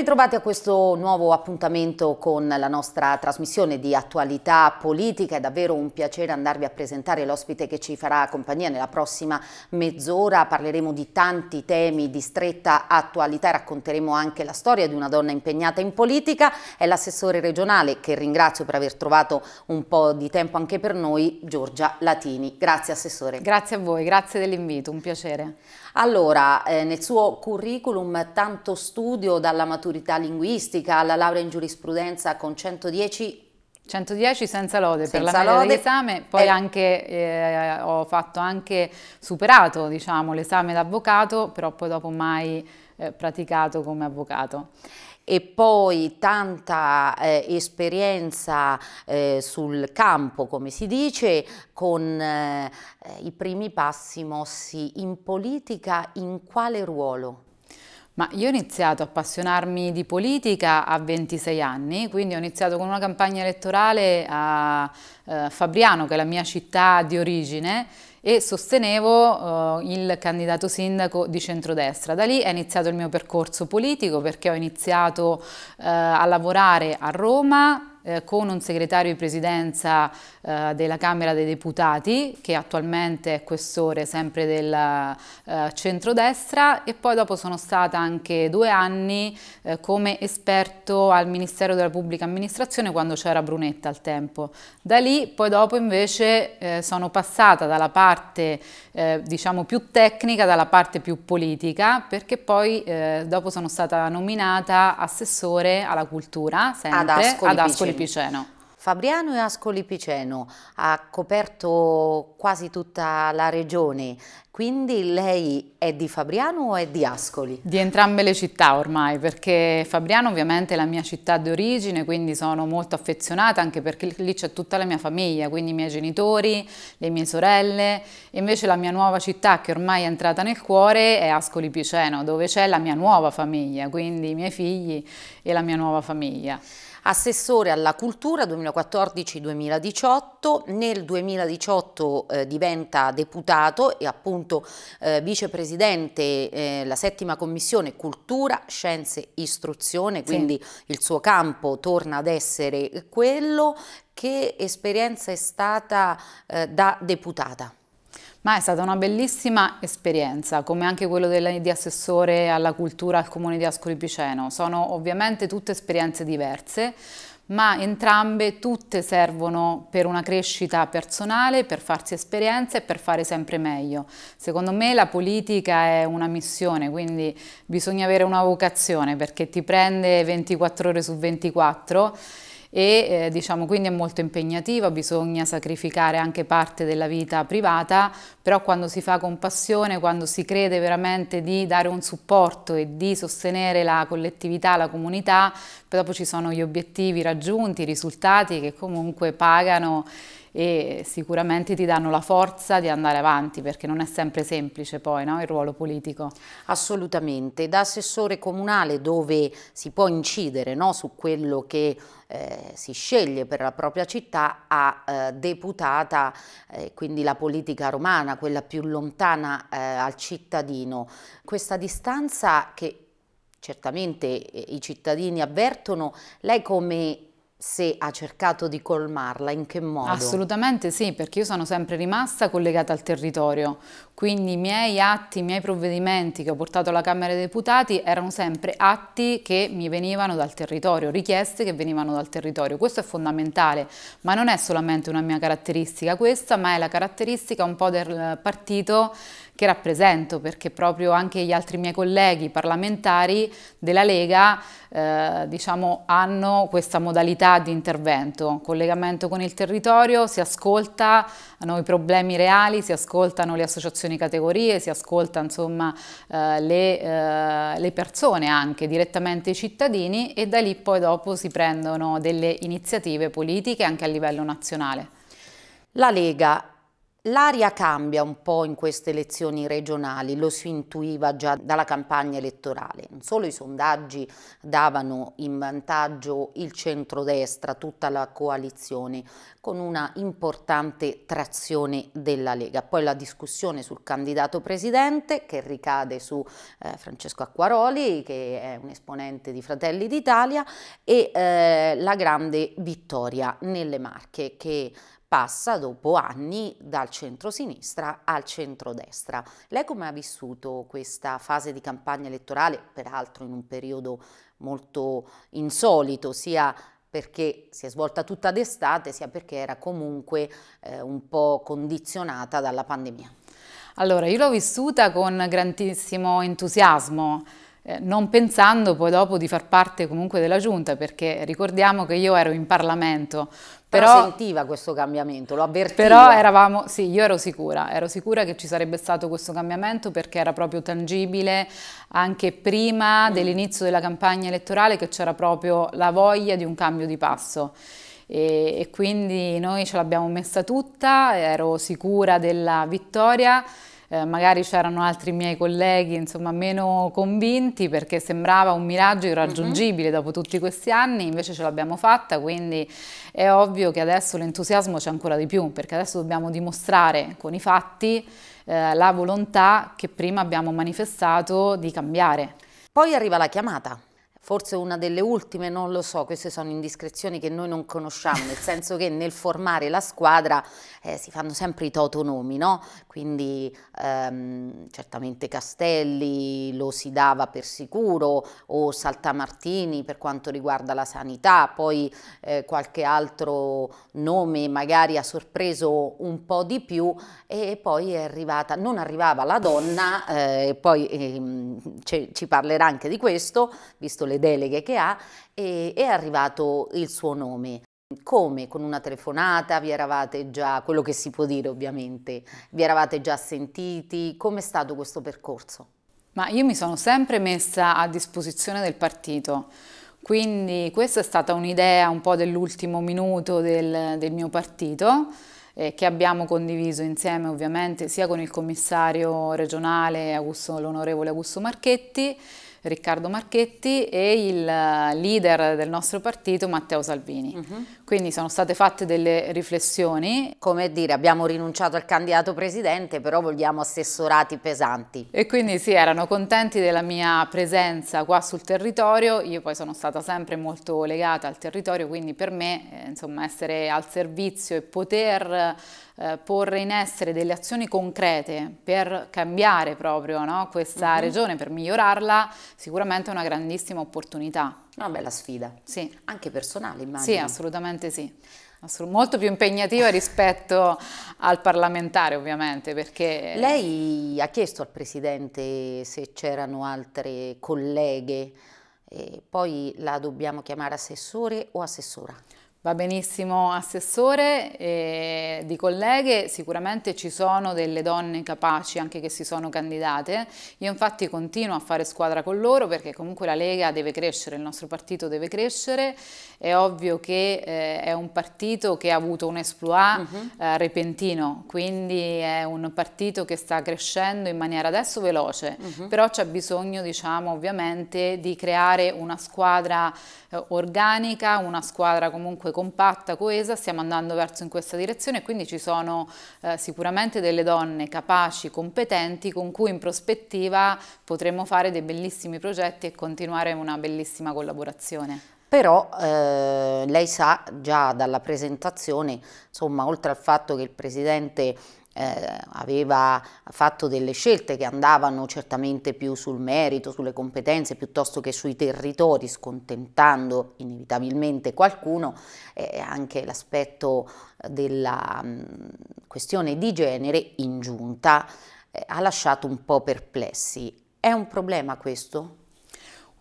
ritrovati a questo nuovo appuntamento con la nostra trasmissione di attualità politica. È davvero un piacere andarvi a presentare l'ospite che ci farà compagnia nella prossima mezz'ora. Parleremo di tanti temi di stretta attualità e racconteremo anche la storia di una donna impegnata in politica. È l'assessore regionale, che ringrazio per aver trovato un po' di tempo anche per noi, Giorgia Latini. Grazie assessore. Grazie a voi, grazie dell'invito, un piacere. Allora, eh, nel suo curriculum tanto studio dalla maturità linguistica alla laurea in giurisprudenza con 110 110 senza lode senza per la media dell'esame, eh. poi eh, anche, eh, ho fatto anche superato diciamo, l'esame d'avvocato, però poi dopo mai eh, praticato come avvocato e poi tanta eh, esperienza eh, sul campo, come si dice, con eh, i primi passi mossi in politica, in quale ruolo? Ma io ho iniziato a appassionarmi di politica a 26 anni, quindi ho iniziato con una campagna elettorale a eh, Fabriano, che è la mia città di origine, e sostenevo eh, il candidato sindaco di centrodestra. Da lì è iniziato il mio percorso politico perché ho iniziato eh, a lavorare a Roma eh, con un segretario di presidenza eh, della Camera dei Deputati, che attualmente è questore sempre del eh, centrodestra, e poi dopo sono stata anche due anni eh, come esperto al Ministero della Pubblica Amministrazione quando c'era Brunetta al tempo. Da lì poi dopo invece eh, sono passata dalla parte eh, diciamo più tecnica, dalla parte più politica, perché poi eh, dopo sono stata nominata assessore alla cultura, sempre, ad Ascoli, ad Ascoli Ascoli Fabriano e Ascoli Piceno ha coperto quasi tutta la regione, quindi lei è di Fabriano o è di Ascoli? Di entrambe le città ormai, perché Fabriano ovviamente è la mia città d'origine, quindi sono molto affezionata anche perché lì c'è tutta la mia famiglia, quindi i miei genitori, le mie sorelle, e invece la mia nuova città che ormai è entrata nel cuore è Ascoli Piceno, dove c'è la mia nuova famiglia, quindi i miei figli e la mia nuova famiglia assessore alla cultura 2014-2018, nel 2018 eh, diventa deputato e appunto eh, vicepresidente eh, settima commissione cultura, scienze, istruzione, quindi sì. il suo campo torna ad essere quello. Che esperienza è stata eh, da deputata? Ma è stata una bellissima esperienza, come anche quello di assessore alla cultura al comune di Ascoli Piceno. Sono ovviamente tutte esperienze diverse, ma entrambe tutte servono per una crescita personale, per farsi esperienza e per fare sempre meglio. Secondo me la politica è una missione, quindi bisogna avere una vocazione perché ti prende 24 ore su 24 e eh, diciamo quindi è molto impegnativa, bisogna sacrificare anche parte della vita privata, però quando si fa con passione, quando si crede veramente di dare un supporto e di sostenere la collettività, la comunità, poi dopo ci sono gli obiettivi raggiunti, i risultati che comunque pagano e sicuramente ti danno la forza di andare avanti perché non è sempre semplice poi no? il ruolo politico. Assolutamente, da assessore comunale dove si può incidere no? su quello che eh, si sceglie per la propria città a eh, deputata, eh, quindi la politica romana, quella più lontana eh, al cittadino. Questa distanza che certamente eh, i cittadini avvertono, lei come se ha cercato di colmarla, in che modo? Assolutamente sì, perché io sono sempre rimasta collegata al territorio, quindi i miei atti, i miei provvedimenti che ho portato alla Camera dei Deputati erano sempre atti che mi venivano dal territorio, richieste che venivano dal territorio. Questo è fondamentale, ma non è solamente una mia caratteristica questa, ma è la caratteristica un po' del partito che rappresento, perché proprio anche gli altri miei colleghi parlamentari della Lega eh, diciamo, hanno questa modalità di intervento, collegamento con il territorio, si ascoltano i problemi reali, si ascoltano le associazioni categorie, si ascoltano insomma, eh, le, eh, le persone anche, direttamente i cittadini e da lì poi dopo si prendono delle iniziative politiche anche a livello nazionale. La Lega L'aria cambia un po' in queste elezioni regionali, lo si intuiva già dalla campagna elettorale. Non solo i sondaggi davano in vantaggio il centrodestra, tutta la coalizione, con una importante trazione della Lega. Poi la discussione sul candidato presidente che ricade su eh, Francesco Acquaroli, che è un esponente di Fratelli d'Italia, e eh, la grande vittoria nelle Marche che passa dopo anni dal centro-sinistra al centro-destra. Lei come ha vissuto questa fase di campagna elettorale, peraltro in un periodo molto insolito, sia perché si è svolta tutta d'estate, sia perché era comunque eh, un po' condizionata dalla pandemia? Allora, io l'ho vissuta con grandissimo entusiasmo eh, non pensando poi dopo di far parte comunque della giunta, perché ricordiamo che io ero in Parlamento. Però, però sentiva questo cambiamento, lo avvertiva. Però eravamo, sì, io ero sicura, ero sicura che ci sarebbe stato questo cambiamento perché era proprio tangibile anche prima mm. dell'inizio della campagna elettorale che c'era proprio la voglia di un cambio di passo. E, e quindi noi ce l'abbiamo messa tutta, ero sicura della vittoria eh, magari c'erano altri miei colleghi insomma meno convinti perché sembrava un miraggio irraggiungibile mm -hmm. dopo tutti questi anni, invece ce l'abbiamo fatta, quindi è ovvio che adesso l'entusiasmo c'è ancora di più perché adesso dobbiamo dimostrare con i fatti eh, la volontà che prima abbiamo manifestato di cambiare. Poi arriva la chiamata forse una delle ultime, non lo so, queste sono indiscrezioni che noi non conosciamo, nel senso che nel formare la squadra eh, si fanno sempre i totonomi, no? quindi ehm, certamente Castelli lo si dava per sicuro o Saltamartini per quanto riguarda la sanità, poi eh, qualche altro nome magari ha sorpreso un po' di più e poi è arrivata, non arrivava la donna, eh, poi eh, ci parlerà anche di questo, visto le deleghe che ha, e è arrivato il suo nome. Come con una telefonata vi eravate già, quello che si può dire ovviamente, vi eravate già sentiti? Com'è stato questo percorso? Ma io mi sono sempre messa a disposizione del partito, quindi questa è stata un'idea un po' dell'ultimo minuto del, del, mio partito eh, che abbiamo condiviso insieme ovviamente sia con il commissario regionale l'onorevole Augusto Marchetti Riccardo Marchetti e il eh, leader del nostro partito Matteo Salvini. Uh mhm. -huh. Quindi sono state fatte delle riflessioni. Come dire, abbiamo rinunciato al candidato presidente, però vogliamo assessorati pesanti. E quindi sì, erano contenti della mia presenza qua sul territorio. Io poi sono stata sempre molto legata al territorio, quindi per me, eh, insomma, essere al servizio e poter eh, porre in essere delle azioni concrete per cambiare proprio no, questa uh mhm. -huh. regione, per migliorarla, sicuramente è una grandissima opportunità. Una bella sfida, sì. anche personale immagino. Sì, assolutamente sì. Assolut- molto più impegnativa rispetto al parlamentare ovviamente perché... Lei ha chiesto al Presidente se c'erano altre colleghe, e poi la dobbiamo chiamare assessore o assessora? Va benissimo assessore, eh, di colleghe sicuramente ci sono delle donne capaci anche che si sono candidate, io infatti continuo a fare squadra con loro perché comunque la Lega deve crescere, il nostro partito deve crescere, è ovvio che eh, è un partito che ha avuto un esploit uh mhm. -huh. eh, repentino, quindi è un partito che sta crescendo in maniera adesso veloce, uh mhm. -huh. però c'è bisogno diciamo ovviamente di creare una squadra eh, organica, una squadra comunque compatta, coesa, stiamo andando verso in questa direzione e quindi ci sono eh, sicuramente delle donne capaci, competenti, con cui in prospettiva potremo fare dei bellissimi progetti e continuare una bellissima collaborazione. Però eh, lei sa già dalla presentazione, insomma, oltre al fatto che il Presidente eh, aveva fatto delle scelte che andavano certamente più sul merito, sulle competenze piuttosto che sui territori, scontentando inevitabilmente qualcuno, eh, anche l'aspetto della mh, mm, questione di genere in giunta eh, ha lasciato un po' perplessi. È un problema questo?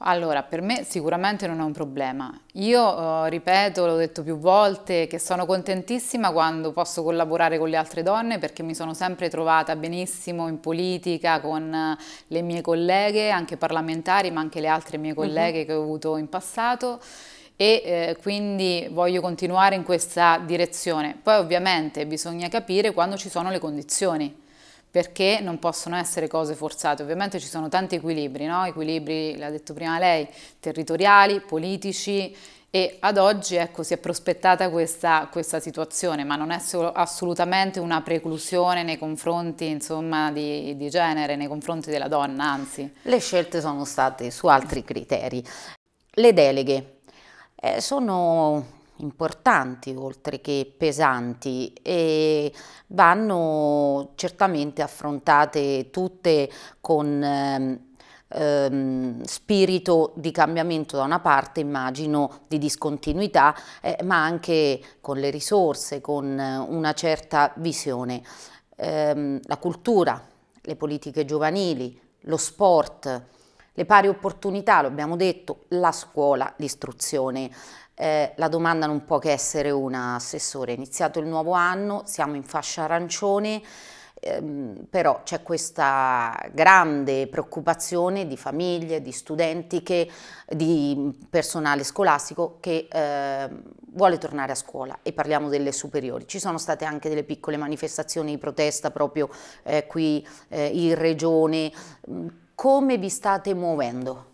Allora, per me sicuramente non è un problema. Io eh, ripeto, l'ho detto più volte, che sono contentissima quando posso collaborare con le altre donne perché mi sono sempre trovata benissimo in politica con eh, le mie colleghe, anche parlamentari, ma anche le altre mie mhm. colleghe uh -huh. che ho avuto in passato e eh, quindi voglio continuare in questa direzione. Poi ovviamente bisogna capire quando ci sono le condizioni perché non possono essere cose forzate. Ovviamente ci sono tanti equilibri, no? equilibri, l'ha detto prima lei, territoriali, politici e ad oggi ecco, si è prospettata questa, questa, situazione, ma non è assolutamente una preclusione nei confronti insomma, di, di genere, nei confronti della donna, anzi. Le scelte sono state su altri criteri. Le deleghe eh, sono importanti oltre che pesanti e vanno certamente affrontate tutte con ehm, ehm, spirito di cambiamento da una parte, immagino di discontinuità, eh, ma anche con le risorse, con una certa visione. Ehm, la cultura, le politiche giovanili, lo sport, le pari opportunità, lo abbiamo detto, la scuola, l'istruzione. Eh, la domanda non può che essere una, assessore, è iniziato il nuovo anno, siamo in fascia arancione, ehm, però c'è questa grande preoccupazione di famiglie, di studenti, che, di personale scolastico che eh, vuole tornare a scuola e parliamo delle superiori. Ci sono state anche delle piccole manifestazioni di protesta proprio eh, qui eh, in regione. Come vi state muovendo?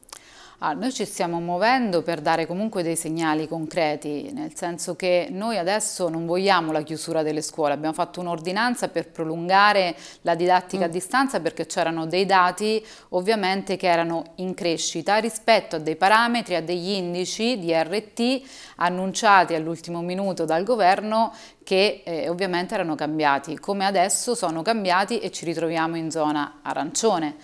Ah, noi ci stiamo muovendo per dare comunque dei segnali concreti, nel senso che noi adesso non vogliamo la chiusura delle scuole, abbiamo fatto un'ordinanza per prolungare la didattica mm. a distanza perché c'erano dei dati ovviamente che erano in crescita rispetto a dei parametri, a degli indici di RT annunciati all'ultimo minuto dal governo che eh, ovviamente erano cambiati, come adesso sono cambiati e ci ritroviamo in zona arancione.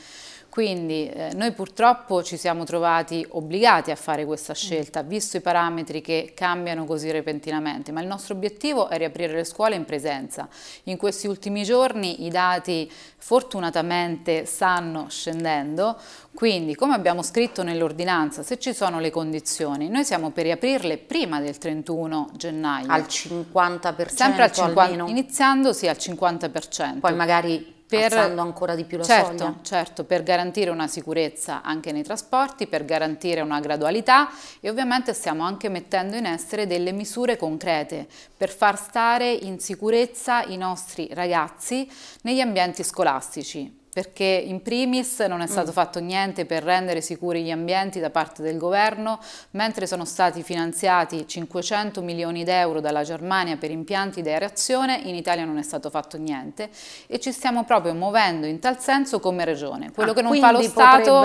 Quindi eh, noi purtroppo ci siamo trovati obbligati a fare questa scelta, mm. visto i parametri che cambiano così repentinamente, ma il nostro obiettivo è riaprire le scuole in presenza. In questi ultimi giorni i dati fortunatamente stanno scendendo, quindi come abbiamo scritto nell'ordinanza, se ci sono le condizioni, noi siamo per riaprirle prima del 31 gennaio. Al 50%? Sempre al 50%, almeno. iniziando sì al 50%. Poi magari per, alzando ancora di più la certo, soglia. Certo, per garantire una sicurezza anche nei trasporti, per garantire una gradualità e ovviamente stiamo anche mettendo in essere delle misure concrete per far stare in sicurezza i nostri ragazzi negli ambienti scolastici perché in primis non è mm. stato fatto niente per rendere sicuri gli ambienti da parte del governo, mentre sono stati finanziati 500 milioni d'euro dalla Germania per impianti di aerazione, in Italia non è stato fatto niente e ci stiamo proprio muovendo in tal senso come regione. Quello ah, che non fa lo Stato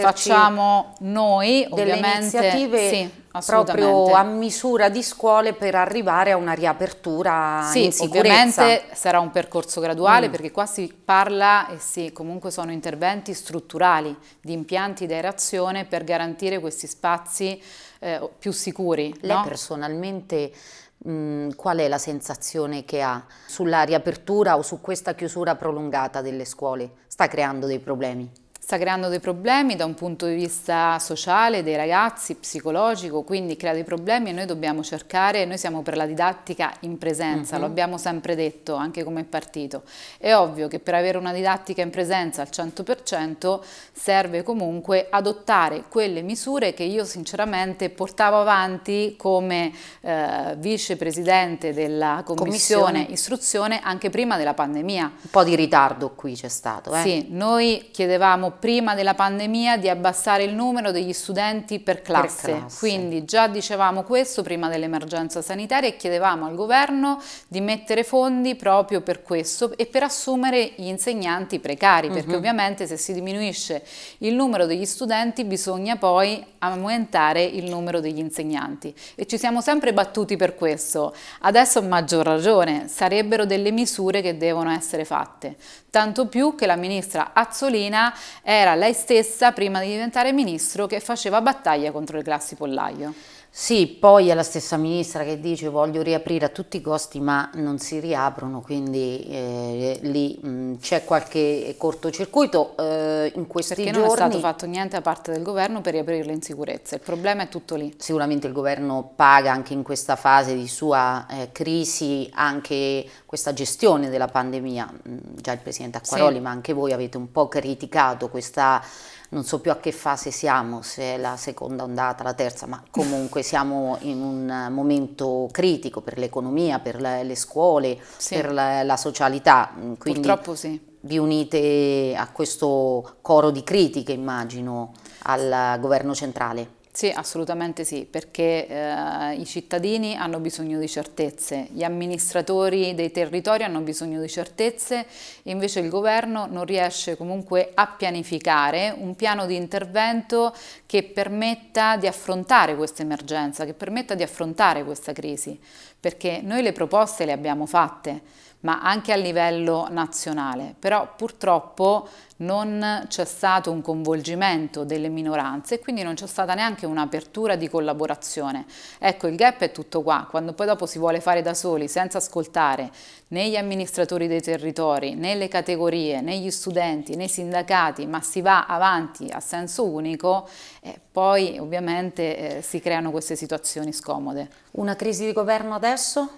facciamo noi, delle ovviamente. Iniziative... Sì proprio a misura di scuole per arrivare a una riapertura sì, in sicurezza. Ovviamente sarà un percorso graduale mm. perché qua si parla e sì, comunque sono interventi strutturali di impianti di aerazione per garantire questi spazi eh, più sicuri. Lei no? personalmente mh, mm, qual è la sensazione che ha sulla riapertura o su questa chiusura prolungata delle scuole? Sta creando dei problemi? sta creando dei problemi da un punto di vista sociale, dei ragazzi, psicologico, quindi crea dei problemi e noi dobbiamo cercare, noi siamo per la didattica in presenza, uh -huh. lo mhm. abbiamo sempre detto anche come partito. È ovvio che per avere una didattica in presenza al 100% serve comunque adottare quelle misure che io sinceramente portavo avanti come eh, vicepresidente della commissione, commissione, istruzione anche prima della pandemia. Un po' di ritardo qui c'è stato. Eh? Sì, noi chiedevamo prima della pandemia di abbassare il numero degli studenti per classe. Per classe. Quindi già dicevamo questo prima dell'emergenza sanitaria e chiedevamo al governo di mettere fondi proprio per questo e per assumere gli insegnanti precari, perché uh mhm. -huh. ovviamente se si diminuisce il numero degli studenti bisogna poi aumentare il numero degli insegnanti e ci siamo sempre battuti per questo. Adesso a maggior ragione sarebbero delle misure che devono essere fatte, tanto più che la ministra Azzolina era lei stessa, prima di diventare ministro, che faceva battaglia contro il grassi pollaio. Sì, poi è la stessa ministra che dice voglio riaprire a tutti i costi ma non si riaprono, quindi eh, lì mm, c'è qualche cortocircuito eh, in questi Perché giorni. Perché non è stato fatto niente da parte del governo per riaprirle in sicurezza, il problema è tutto lì. Sicuramente il governo paga anche in questa fase di sua eh, crisi anche questa gestione della pandemia, mm, già il Presidente Acquaroli sì. ma anche voi avete un po' criticato questa non so più a che fase siamo, se è la seconda ondata, la terza, ma comunque siamo in un momento critico per l'economia, per la, le scuole, sì. per la, la socialità. Quindi Purtroppo sì. Vi unite a questo coro di critiche, immagino, al governo centrale. Sì, assolutamente sì, perché eh, i cittadini hanno bisogno di certezze, gli amministratori dei territori hanno bisogno di certezze, invece il governo non riesce comunque a pianificare un piano di intervento che permetta di affrontare questa emergenza, che permetta di affrontare questa crisi, perché noi le proposte le abbiamo fatte ma anche a livello nazionale. Però purtroppo non c'è stato un coinvolgimento delle minoranze e quindi non c'è stata neanche un'apertura di collaborazione. Ecco, il gap è tutto qua. Quando poi dopo si vuole fare da soli, senza ascoltare né gli amministratori dei territori, né le categorie, né gli studenti, né i sindacati, ma si va avanti a senso unico, eh, poi ovviamente eh, si creano queste situazioni scomode. Una crisi di governo adesso?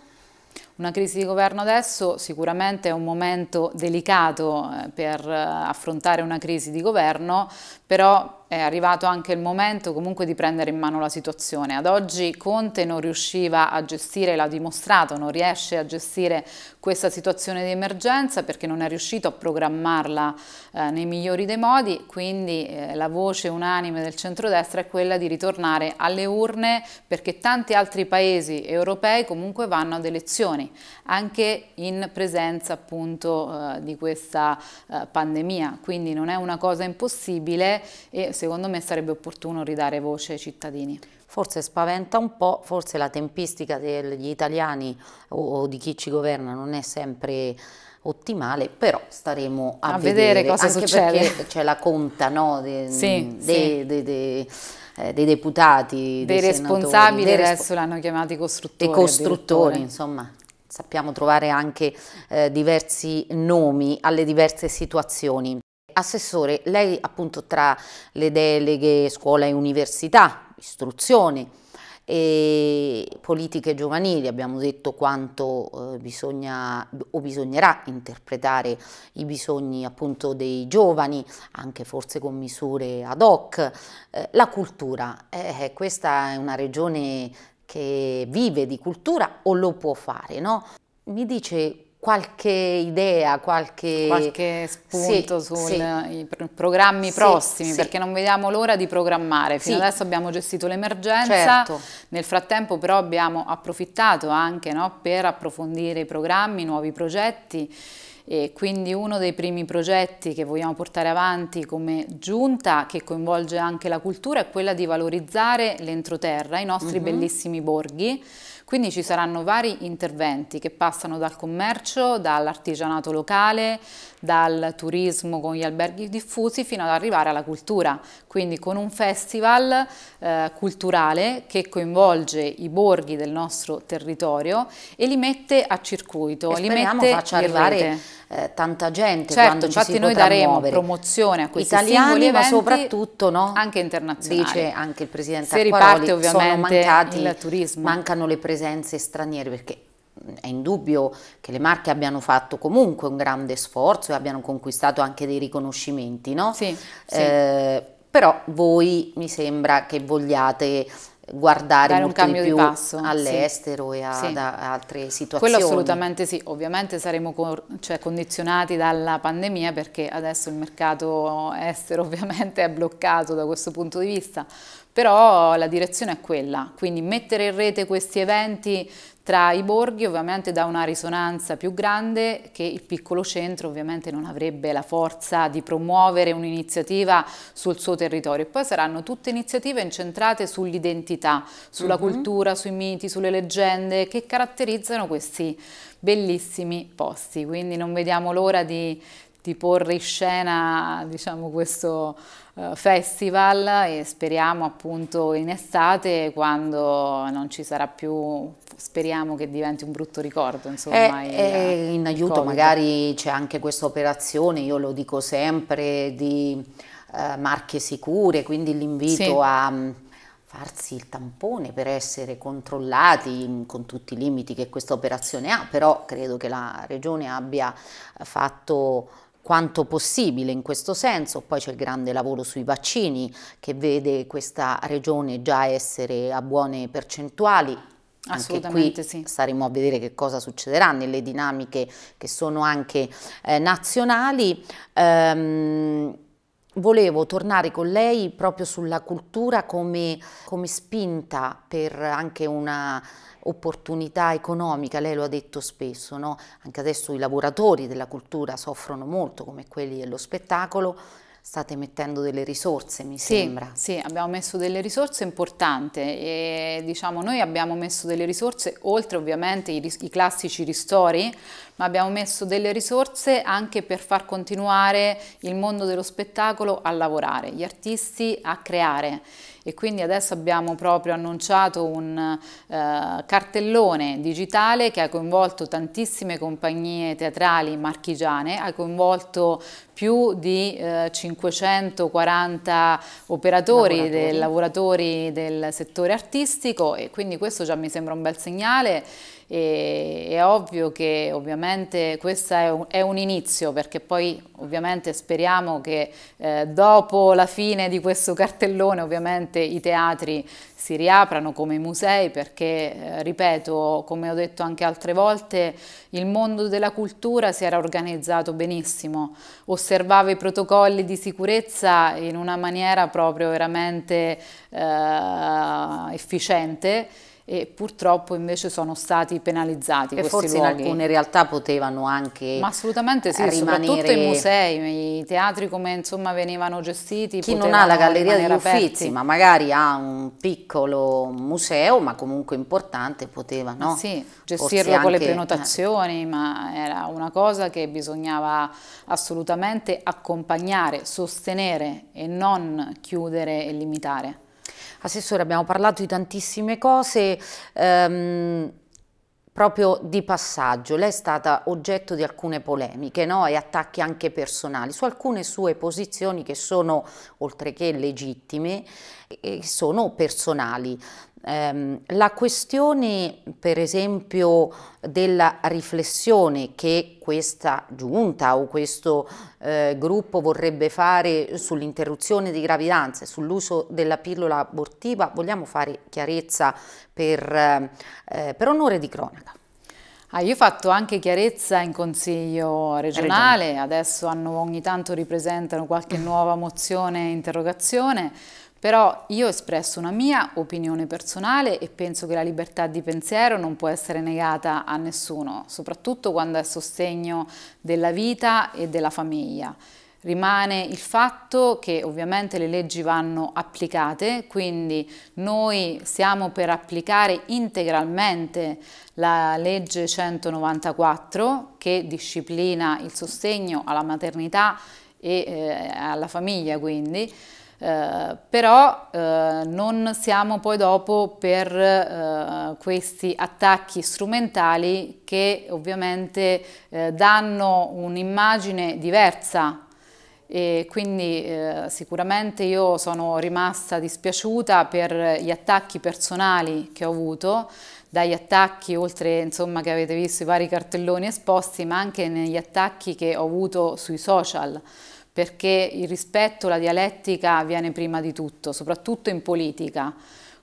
Una crisi di governo adesso sicuramente è un momento delicato eh, per eh, affrontare una crisi di governo, però è arrivato anche il momento comunque di prendere in mano la situazione. Ad oggi Conte non riusciva a gestire, l'ha dimostrato, non riesce a gestire questa situazione di emergenza perché non è riuscito a programmarla eh, nei migliori dei modi, quindi eh, la voce unanime del centrodestra è quella di ritornare alle urne perché tanti altri paesi europei comunque vanno ad elezioni anche in presenza appunto eh, di questa eh, pandemia. Quindi non è una cosa impossibile e secondo me sarebbe opportuno ridare voce ai cittadini forse spaventa un po', forse la tempistica degli italiani o, di chi ci governa non è sempre ottimale, però staremo a, a vedere, vedere, cosa anche succede. c'è la conta no, dei sì, de, de, de, eh, deputati, dei, dei responsabili, senatori, dei adesso l'hanno chiamati costruttori. E costruttori, insomma, sappiamo trovare anche eh, diversi nomi alle diverse situazioni. Assessore, lei appunto tra le deleghe scuola e università, istruzione, e politiche giovanili, abbiamo detto quanto eh, bisogna o bisognerà interpretare i bisogni appunto dei giovani, anche forse con misure ad hoc, eh, la cultura, eh, eh questa è una regione che vive di cultura o lo può fare, no? Mi dice qualche idea, qualche, qualche spunto sì, sui sì. programmi sì, prossimi, perché non vediamo l'ora di programmare. Fino adesso abbiamo gestito l'emergenza, certo. nel frattempo però abbiamo approfittato anche no, per approfondire i programmi, nuovi progetti. E quindi uno dei primi progetti che vogliamo portare avanti come giunta, che coinvolge anche la cultura, è quella di valorizzare l'entroterra, i nostri uh mhm. -huh. bellissimi borghi. Quindi ci saranno vari interventi che passano dal commercio, dall'artigianato locale, dal turismo con gli alberghi diffusi fino ad arrivare alla cultura, quindi con un festival eh, culturale che coinvolge i borghi del nostro territorio e li mette a circuito, e li mette faccia arrivare rete eh, tanta gente certo, quando ci si noi daremo muovere. promozione a questi italiani ma soprattutto no? anche internazionali dice anche il presidente se Acquaroli riparte ovviamente mancati, mancano le presenze straniere perché è indubbio che le marche abbiano fatto comunque un grande sforzo e abbiano conquistato anche dei riconoscimenti no? sì, sì. Eh, però voi mi sembra che vogliate guardare un cambio di più passo, all'estero sì. e a, sì. altre situazioni. Quello assolutamente sì, ovviamente saremo cioè, condizionati dalla pandemia perché adesso il mercato estero ovviamente è bloccato da questo punto di vista, però la direzione è quella, quindi mettere in rete questi eventi tra i borghi ovviamente dà una risonanza più grande che il piccolo centro ovviamente non avrebbe la forza di promuovere un'iniziativa sul suo territorio. E poi saranno tutte iniziative incentrate sull'identità, sulla mm -hmm. cultura, sui miti, sulle leggende che caratterizzano questi bellissimi posti. Quindi non vediamo l'ora di di porre in scena diciamo, questo uh, festival e speriamo appunto in estate quando non ci sarà più, speriamo che diventi un brutto ricordo. Insomma, eh, eh, in aiuto COVID. magari c'è anche questa operazione, io lo dico sempre, di uh, eh, marche sicure, quindi l'invito sì. a mm, farsi il tampone per essere controllati mm, con tutti i limiti che questa operazione ha, però credo che la Regione abbia fatto quanto possibile in questo senso, poi c'è il grande lavoro sui vaccini che vede questa regione già essere a buone percentuali, Assolutamente qui sì. staremo a vedere che cosa succederà nelle dinamiche che sono anche eh, nazionali. Ehm, Volevo tornare con lei proprio sulla cultura come, come spinta per anche una opportunità economica, lei lo ha detto spesso, no? anche adesso i lavoratori della cultura soffrono molto come quelli dello spettacolo, state mettendo delle risorse, mi sì, sembra. Sì, abbiamo messo delle risorse importanti e diciamo noi abbiamo messo delle risorse, oltre ovviamente i, i classici ristori, ma abbiamo messo delle risorse anche per far continuare il mondo dello spettacolo a lavorare, gli artisti a creare e quindi adesso abbiamo proprio annunciato un eh, cartellone digitale che ha coinvolto tantissime compagnie teatrali marchigiane, ha coinvolto più di eh, 540 operatori, lavoratori. De, lavoratori del settore artistico e quindi questo già mi sembra un bel segnale e, è ovvio che ovviamente questo è, è un, inizio perché poi ovviamente speriamo che eh, dopo la fine di questo cartellone ovviamente i teatri si riaprano come i musei perché eh, ripeto come ho detto anche altre volte il mondo della cultura si era organizzato benissimo osservava i protocolli di sicurezza in una maniera proprio veramente eh, efficiente e purtroppo invece sono stati penalizzati e forse luoghi. in alcune realtà potevano anche Ma assolutamente sì, rimanere... soprattutto i musei, i teatri come insomma venivano gestiti Chi non ha la galleria degli aperti. Uffizi ma magari ha un piccolo museo ma comunque importante poteva no? sì, gestirlo forse con anche... le eh, prenotazioni ma era una cosa che bisognava assolutamente accompagnare, sostenere e non chiudere e limitare. Assessore, abbiamo parlato di tantissime cose. Ehm, proprio di passaggio, lei è stata oggetto di alcune polemiche no? e attacchi anche personali su alcune sue posizioni che sono, oltre che legittime, e sono personali. Ehm, la questione, per esempio, della riflessione che questa giunta o questo eh, gruppo vorrebbe fare sull'interruzione di gravidanza, e sull'uso della pillola abortiva, vogliamo fare chiarezza per, eh, eh, per onore di cronaca. Ah, io ho fatto anche chiarezza in consiglio regionale, adesso hanno, ogni tanto ripresentano qualche nuova mozione, e interrogazione. Però io ho espresso una mia opinione personale e penso che la libertà di pensiero non può essere negata a nessuno, soprattutto quando è a sostegno della vita e della famiglia. Rimane il fatto che ovviamente le leggi vanno applicate, quindi noi siamo per applicare integralmente la legge 194 che disciplina il sostegno alla maternità e eh, alla famiglia quindi eh, però eh, non siamo poi dopo per eh, questi attacchi strumentali che ovviamente eh, danno un'immagine diversa e quindi eh, sicuramente io sono rimasta dispiaciuta per gli attacchi personali che ho avuto, dagli attacchi oltre insomma che avete visto i vari cartelloni esposti, ma anche negli attacchi che ho avuto sui social perché il rispetto, la dialettica viene prima di tutto, soprattutto in politica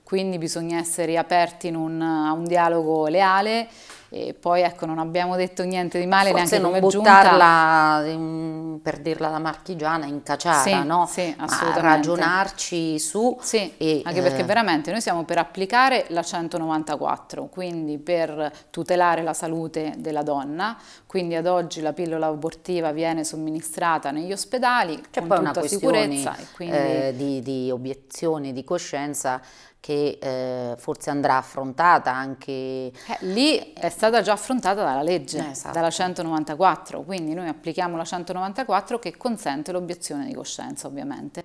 quindi bisogna essere aperti a un dialogo leale e poi ecco non abbiamo detto niente di male Forse neanche non buttarla giunta. per dirla la marchigiana in caciara sì, no? sì, assolutamente. ragionarci su sì, e, anche eh... perché veramente noi siamo per applicare la 194 quindi per tutelare la salute della donna quindi ad oggi la pillola abortiva viene somministrata negli ospedali C'è con poi tutta una sicurezza quindi... eh, di, di obiezione di coscienza che eh, forse andrà affrontata anche... Eh, lì è stata già affrontata dalla legge, eh, esatto. dalla 194, quindi noi applichiamo la 194 che consente l'obiezione di coscienza ovviamente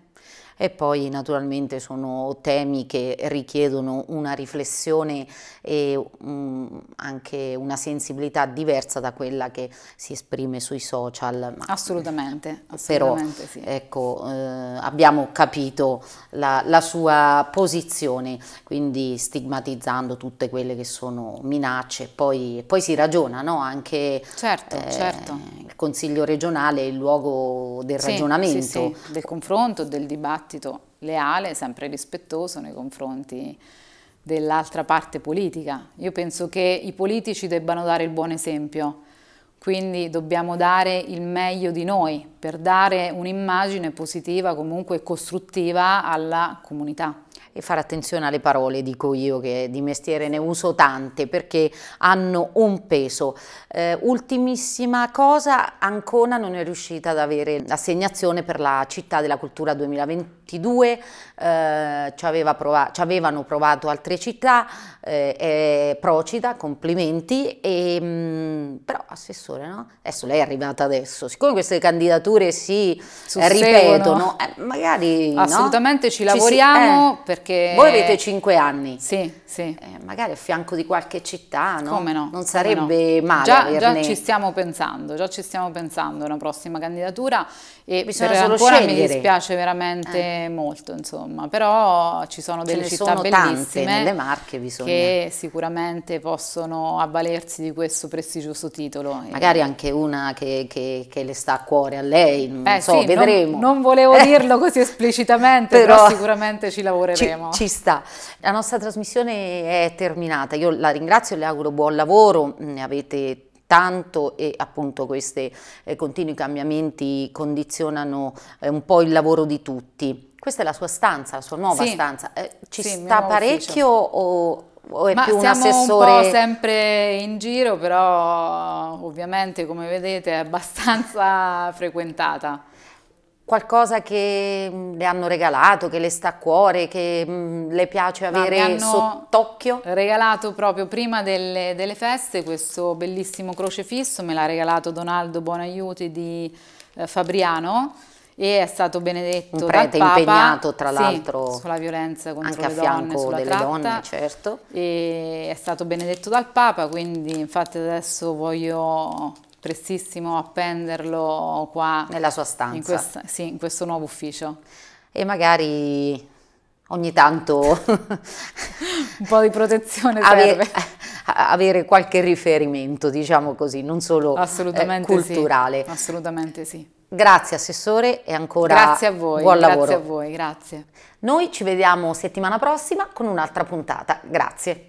e poi naturalmente sono temi che richiedono una riflessione e um, anche una sensibilità diversa da quella che si esprime sui social. Ma assolutamente, assolutamente però, sì. Ecco, eh, abbiamo capito la, la sua posizione, quindi stigmatizzando tutte quelle che sono minacce, poi, poi si ragiona no? anche certo, eh, certo. il Consiglio regionale è il luogo del sì, ragionamento. Sì, sì, del confronto, del dibattito dibattito leale, sempre rispettoso nei confronti dell'altra parte politica. Io penso che i politici debbano dare il buon esempio, quindi dobbiamo dare il meglio di noi per dare un'immagine positiva, comunque costruttiva alla comunità e fare attenzione alle parole, dico io che di mestiere ne uso tante perché hanno un peso. Eh, ultimissima cosa, Ancona non è riuscita ad avere l'assegnazione per la città della cultura 2022, eh, ci, aveva prova ci, avevano provato altre città, eh, Procida, complimenti, e, mh, mm, però assessore, no? adesso lei è arrivata adesso, siccome queste candidature si Sussevano. ripetono, eh, magari... Assolutamente no? ci lavoriamo ci si, eh. perché perché... Voi avete cinque anni. Sì, sì. Eh, magari a fianco di qualche città, no? Come no? Non sarebbe no. male già, averne... già ci stiamo pensando, già ci stiamo pensando a una prossima candidatura. E bisogna solo ancora scegliere. mi dispiace veramente eh. molto, insomma, però ci sono delle città sono bellissime nelle Marche bisogna. che sicuramente possono avvalersi di questo prestigioso titolo. Magari anche una che, che, che le sta a cuore a lei, non eh, so, sì, vedremo. Non, non, volevo eh. dirlo così esplicitamente, però, però, sicuramente ci lavoreremo. Ci, ci, sta. La nostra trasmissione è terminata, io la ringrazio, le auguro buon lavoro, ne avete tanto e appunto questi eh, continui cambiamenti condizionano eh, un po' il lavoro di tutti. Questa è la sua stanza, la sua nuova sì. stanza. Eh, ci sì, sta parecchio o, o, è Ma più un assessore? un po' sempre in giro, però ovviamente come vedete è abbastanza frequentata qualcosa che mm, le hanno regalato, che le sta a cuore, che mm, le piace avere sott'occhio? regalato proprio prima delle, delle, feste questo bellissimo crocefisso, me l'ha regalato Donaldo Buonaiuti di eh, Fabriano e è stato benedetto dal un prete impegnato tra l'altro sì, sulla violenza contro anche a le fianco donne, delle tratta, donne certo e è stato benedetto dal Papa quindi infatti adesso voglio prestissimo appenderlo qua. Nella sua stanza. In questa, sì, in questo nuovo ufficio. E magari ogni tanto un po' di protezione avere, avere, qualche riferimento, diciamo così, non solo eh, assolutamente eh, culturale. Sì, assolutamente sì. Grazie assessore e ancora grazie a voi, buon grazie lavoro. Grazie a voi, grazie. Noi ci vediamo settimana prossima con un'altra puntata. Grazie.